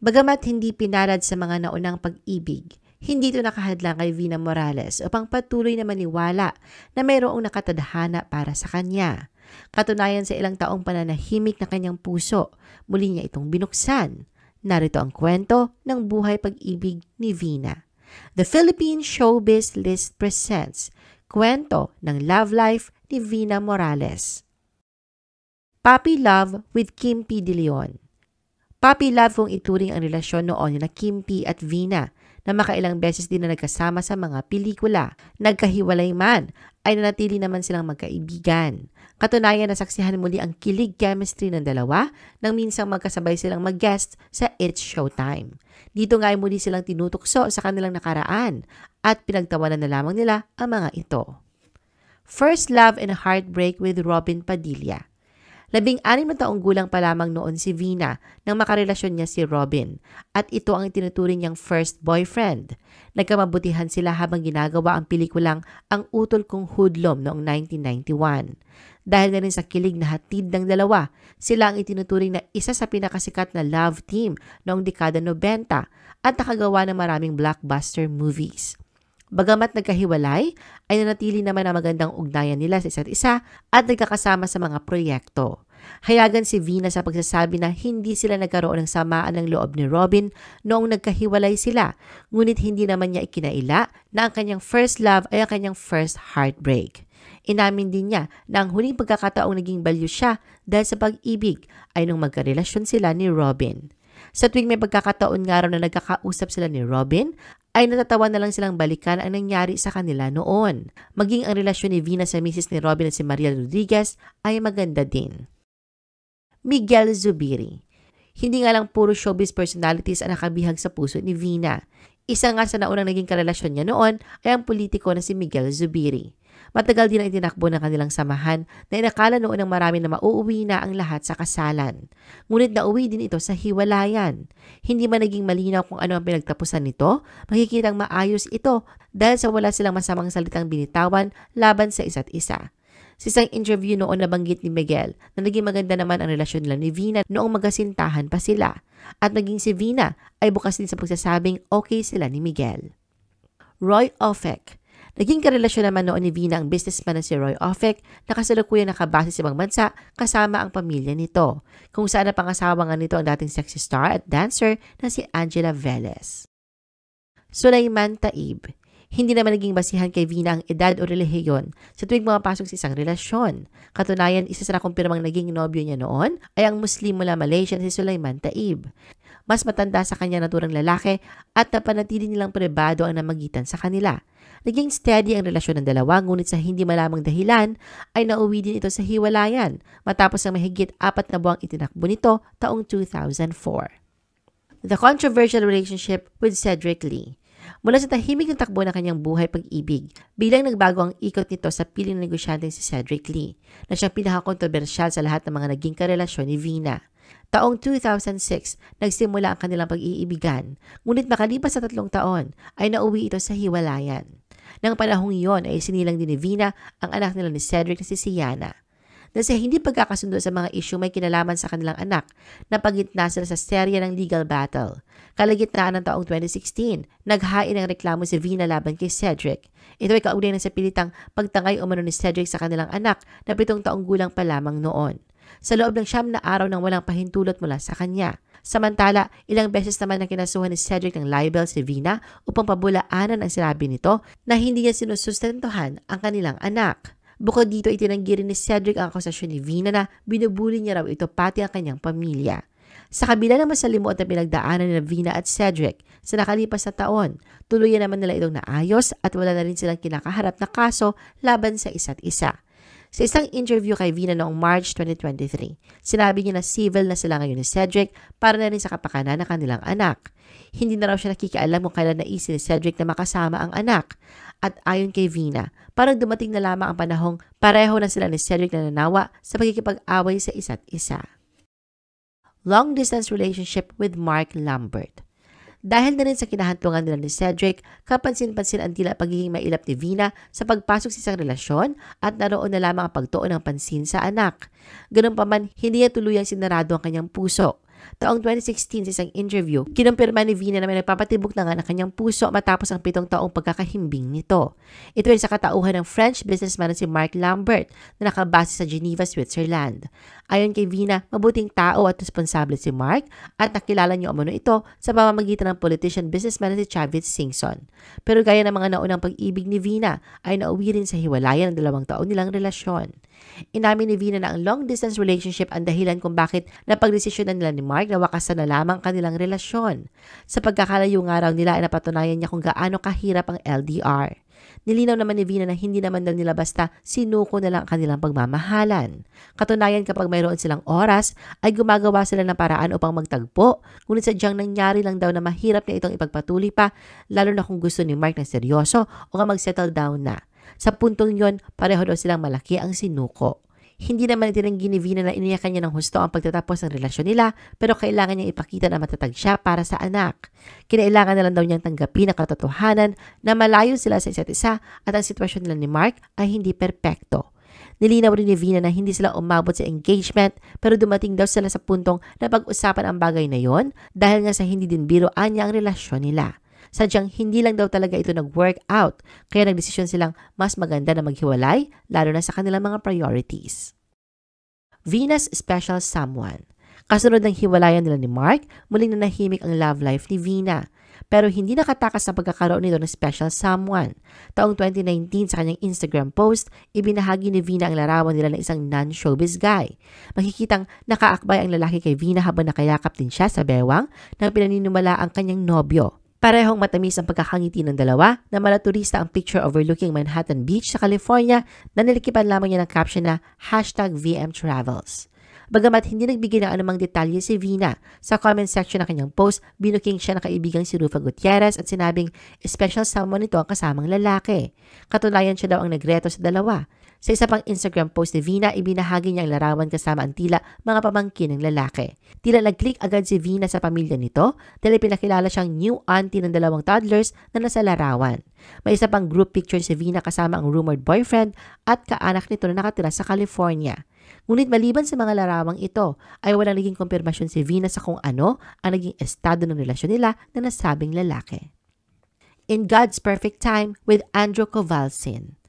Bagamat hindi pinarad sa mga naunang pag-ibig, hindi ito nakahadlang kay Vina Morales upang patuloy na maniwala na mayroong nakatadhana para sa kanya. Katunayan sa ilang taong pananahimik na kanyang puso, muli niya itong binuksan. Narito ang kwento ng buhay pag-ibig ni Vina. The Philippine Showbiz List presents Kwento ng Love Life ni Vina Morales. Puppy Love with Kim P. De Leon Puppy love kung ituring ang relasyon noon na Kimpi at Vina na makailang beses din na nagkasama sa mga pelikula. Nagkahiwalay man, ay nanatili naman silang magkaibigan. Katunayan na saksihan muli ang kilig chemistry ng dalawa nang minsang magkasabay silang mag-guest sa It's Showtime. Dito nga ay muli silang tinutukso sa kanilang nakaraan at pinagtawanan na lamang nila ang mga ito. First Love and Heartbreak with Robin Padilla Labing-anim na taong gulang pa lamang noon si Vina nang makarelasyon niya si Robin at ito ang itinuturing niyang first boyfriend. Nagkamabutihan sila habang ginagawa ang pelikulang Ang Utol Kong Hoodlum noong 1991. Dahil na rin sa kilig na hatid ng dalawa, sila ang itinuturing na isa sa pinakasikat na love team noong dekada 90 at nakagawa ng maraming blockbuster movies. Bagamat nagkahiwalay, ay nanatili naman ang magandang ugnayan nila sa isa't isa at nagkakasama sa mga proyekto. Hayagan si Vina sa pagsasabi na hindi sila nagkaroon ng samaan ng loob ni Robin noong nagkahiwalay sila, ngunit hindi naman niya ikinaila na ang kanyang first love ay ang kanyang first heartbreak. Inamin din niya na ang huling pagkakataong naging value siya dahil sa pag-ibig ay nung magkarelasyon sila ni Robin. Sa tuwing may pagkakataon nga raw na nagkakausap sila ni Robin, ay natatawa na lang silang balikan ang nangyari sa kanila noon. Maging ang relasyon ni Vina sa misis ni Robin at si Maria Rodriguez ay maganda din. Miguel Zubiri Hindi nga lang puro showbiz personalities ang nakabihag sa puso ni Vina. Isa nga sa naunang naging karelasyon niya noon ay ang politiko na si Miguel Zubiri. Matagal din ang itinakbo ng kanilang samahan na inakala noon ng marami na mauuwi na ang lahat sa kasalan. Ngunit nauwi din ito sa hiwalayan. Hindi man naging malinaw kung ano ang pinagtapusan nito, makikitang maayos ito dahil sa wala silang masamang salitang binitawan laban sa isa't isa. Sa isang interview noon nabanggit ni Miguel na naging maganda naman ang relasyon nila ni Vina noong magkasintahan pa sila. At naging si Vina ay bukas din sa pagsasabing okay sila ni Miguel. Roy Ofek Naging karelasyon naman noon ni Vina ang businessman na si Roy Ofek na kasalukuyan nakabase sa ibang bansa kasama ang pamilya nito, kung saan na pangasawa nga nito ang dating sexy star at dancer na si Angela Velez. Sulaiman Taib hindi naman naging basihan kay Vina ang edad o relihiyon sa tuwing pumapasok sa isang relasyon. Katunayan, isa sa nakumpirmang naging nobyo niya noon ay ang Muslim mula Malaysia na si Sulaiman Taib. Mas matanda sa kanya naturang lalaki at napanatili nilang pribado ang namagitan sa kanila. Naging steady ang relasyon ng dalawa ngunit sa hindi malamang dahilan ay nauwi din ito sa hiwalayan matapos ang mahigit apat na buwang itinakbo nito taong 2004. The controversial relationship with Cedric Lee. Mula sa tahimik ng takbo ng kanyang buhay pag-ibig, bilang nagbago ang ikot nito sa piling ng negosyante si Cedric Lee, na siyang pinaka pinakakontrobersyal sa lahat ng mga naging karelasyon ni Vina. Taong 2006, nagsimula ang kanilang pag-iibigan, ngunit makalipas sa tatlong taon ay nauwi ito sa hiwalayan. Nang panahong iyon ay sinilang din ni Vina ang anak nila ni Cedric na si Sienna na sa hindi pagkakasundo sa mga isyu may kinalaman sa kanilang anak na pagitna sila sa serya ng legal battle. Kalagitnaan ng taong 2016, naghain ng reklamo si Vina laban kay Cedric. Ito ay kaugnay ng sa pilitang pagtangay umano ni Cedric sa kanilang anak na pitong taong gulang pa lamang noon. Sa loob ng siyam na araw nang walang pahintulot mula sa kanya. Samantala, ilang beses naman na kinasuhan ni Cedric ng libel si Vina upang pabulaanan ang sinabi nito na hindi niya sinusustentuhan ang kanilang anak. Bukod dito, itinanggi rin ni Cedric ang akusasyon ni Vina na binubuli niya raw ito pati ang kanyang pamilya. Sa kabila ng masalimuot na pinagdaanan ni Vina at Cedric sa nakalipas na taon, tuluyan naman nila itong naayos at wala na rin silang kinakaharap na kaso laban sa isa't isa. Sa isang interview kay Vina noong March 2023, sinabi niya na civil na sila ngayon ni Cedric para na rin sa kapakanan ng kanilang anak. Hindi na raw siya nakikialam kung kailan naisip ni Cedric na makasama ang anak. At ayon kay Vina, parang dumating na lamang ang panahong pareho na sila ni Cedric na sa pagkikipag-away sa isa't isa. Long-distance relationship with Mark Lambert Dahil na rin sa kinahantungan nila ni Cedric, kapansin-pansin ang tila pagiging mailap ni Vina sa pagpasok sa isang relasyon at naroon na lamang ang pagtuon ng pansin sa anak. Ganun pa man, hindi niya tuluyang sinarado ang kanyang puso Taong 2016 sa isang interview, kinumpirma ni Vina na may nagpapatibok na nga ng kanyang puso matapos ang pitong taong pagkakahimbing nito. Ito ay sa katauhan ng French businessman na si Mark Lambert na nakabase sa Geneva, Switzerland. Ayon kay Vina, mabuting tao at responsable si Mark at nakilala niyo umano ito sa pamamagitan ng politician businessman na si Chavit Singson. Pero gaya ng mga naunang pag-ibig ni Vina ay nauwi rin sa hiwalayan ng dalawang taon nilang relasyon. Inamin ni Vina na ang long-distance relationship ang dahilan kung bakit napagdesisyonan nila ni Mark na wakasan na lamang kanilang relasyon. Sa pagkakalayo nga raw nila ay napatunayan niya kung gaano kahirap ang LDR. Nilinaw naman ni Vina na hindi naman daw nila basta sinuko na lang kanilang pagmamahalan. Katunayan kapag mayroon silang oras ay gumagawa sila ng paraan upang magtagpo, ngunit sadyang nangyari lang daw na mahirap na itong ipagpatuloy pa, lalo na kung gusto ni Mark na seryoso o nga mag-settle down na. Sa puntong yon, pareho daw silang malaki ang sinuko. Hindi naman itinanggi ni Vina na iniyakan niya ng husto ang pagtatapos ng relasyon nila pero kailangan niya ipakita na matatag siya para sa anak. Kinailangan na lang daw niyang tanggapin ang katotohanan na malayo sila sa isa't isa at ang sitwasyon nila ni Mark ay hindi perpekto. Nilinaw rin ni Vina na hindi sila umabot sa engagement pero dumating daw sila sa puntong na pag-usapan ang bagay na yon dahil nga sa hindi din biro niya ang relasyon nila. Sadyang hindi lang daw talaga ito nag-work out, kaya nagdesisyon silang mas maganda na maghiwalay, lalo na sa kanilang mga priorities. Venus Special Someone Kasunod ng hiwalayan nila ni Mark, muling nanahimik ang love life ni Vina. Pero hindi nakatakas sa pagkakaroon nito ng special someone. Taong 2019 sa kanyang Instagram post, ibinahagi ni Vina ang larawan nila ng isang non-showbiz guy. Makikitang nakaakbay ang lalaki kay Vina habang nakayakap din siya sa bewang na pinaninumbala ang kanyang nobyo. Parehong matamis ang pagkakangiti ng dalawa na malaturista ang picture overlooking Manhattan Beach sa California na nilikipan lamang niya ng caption na hashtag VM Travels. Bagamat hindi nagbigay ng anumang detalye si Vina, sa comment section ng kanyang post, binuking siya na kaibigang si Rufa Gutierrez at sinabing special someone ito ang kasamang lalaki. Katulayan siya daw ang nagreto sa dalawa. Sa isa pang Instagram post ni Vina, ibinahagi niya ang larawan kasama ang tila mga pamangkin ng lalaki. Tila nag-click agad si Vina sa pamilya nito dahil pinakilala siyang new auntie ng dalawang toddlers na nasa larawan. May isa pang group picture si Vina kasama ang rumored boyfriend at kaanak nito na nakatira sa California. Ngunit maliban sa mga larawang ito, ay walang naging kumpirmasyon si Vina sa kung ano ang naging estado ng relasyon nila na nasabing lalaki. In God's Perfect Time with Andrew Kovalsin.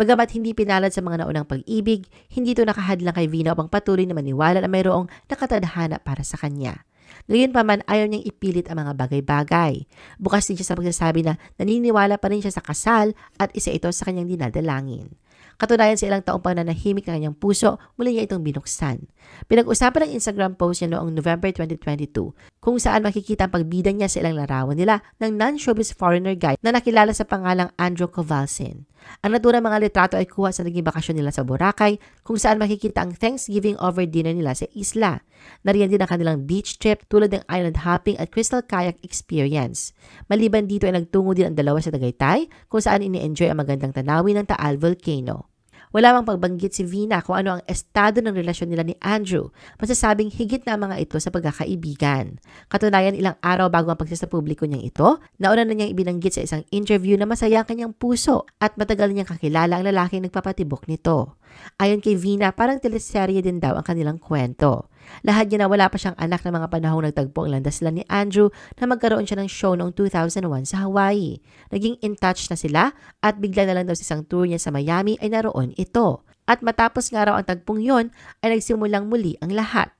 Bagamat hindi pinalad sa mga naunang pag-ibig, hindi ito nakahadlang kay Vino upang patuloy na maniwala na mayroong nakatadhana para sa kanya. Ngayon pa ayaw niyang ipilit ang mga bagay-bagay. Bukas din siya sa pagsasabi na naniniwala pa rin siya sa kasal at isa ito sa kanyang dinadalangin. Katunayan sa ilang taong pananahimik ng kanyang puso, muli niya itong binuksan. Pinag-usapan ng Instagram post niya noong November 2022 kung saan makikita ang pagbida niya sa ilang larawan nila ng non-showbiz foreigner guy na nakilala sa pangalang Andrew Kovalsin. Ang naturang mga litrato ay kuha sa naging bakasyon nila sa Boracay kung saan makikita ang Thanksgiving over dinner nila sa isla. Nariyan din ang kanilang beach trip tulad ng island hopping at crystal kayak experience. Maliban dito ay nagtungo din ang dalawa sa Tagaytay kung saan ini-enjoy ang magandang tanawin ng Taal Volcano. Wala mang pagbanggit si Vina kung ano ang estado ng relasyon nila ni Andrew. Masasabing higit na mga ito sa pagkakaibigan. Katunayan, ilang araw bago ang publiko niyang ito, nauna na niyang ibinanggit sa isang interview na masaya ang kanyang puso at matagal niyang kakilala ang lalaking nagpapatibok nito. Ayon kay Vina, parang teleserye din daw ang kanilang kwento. Lahat niya na wala pa siyang anak na mga panahong nagtagpo ang landas nila ni Andrew na magkaroon siya ng show noong 2001 sa Hawaii. Naging in touch na sila at bigla na lang daw sa isang tour niya sa Miami ay naroon ito. At matapos nga raw ang tagpong yon ay nagsimulang muli ang lahat.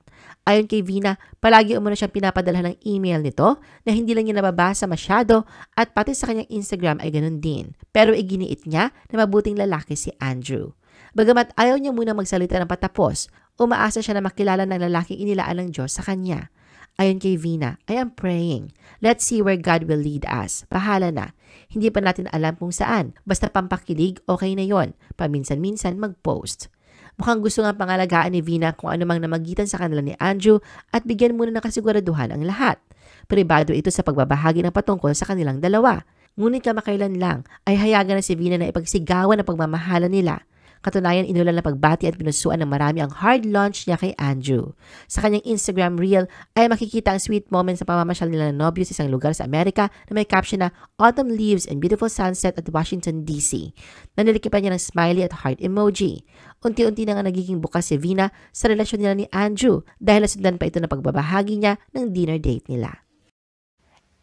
Ayon kay Vina, palagi umano siyang pinapadala ng email nito na hindi lang niya nababasa masyado at pati sa kanyang Instagram ay ganun din. Pero iginiit niya na mabuting lalaki si Andrew. Bagamat ayaw niya muna magsalita ng patapos, umaasa siya na makilala ng lalaking inilaan ng Diyos sa kanya. Ayon kay Vina, I am praying. Let's see where God will lead us. Bahala na. Hindi pa natin alam kung saan. Basta pampakilig, okay na yon. Paminsan-minsan mag-post. Mukhang gusto nga pangalagaan ni Vina kung anumang namagitan sa kanila ni Andrew at bigyan muna ng kasiguraduhan ang lahat. Pribado ito sa pagbabahagi ng patungkol sa kanilang dalawa. Ngunit kamakailan lang ay hayagan na si Vina na ipagsigawan ang pagmamahala nila Katunayan, inulan ng pagbati at pinusuan ng marami ang hard launch niya kay Andrew. Sa kanyang Instagram reel ay makikita ang sweet moments sa pamamasyal nila ng nobyo sa isang lugar sa Amerika na may caption na Autumn Leaves and Beautiful Sunset at Washington, D.C. Nanilikipan niya ng smiley at heart emoji. Unti-unti na nga nagiging bukas si Vina sa relasyon nila ni Andrew dahil nasundan pa ito ng pagbabahagi niya ng dinner date nila.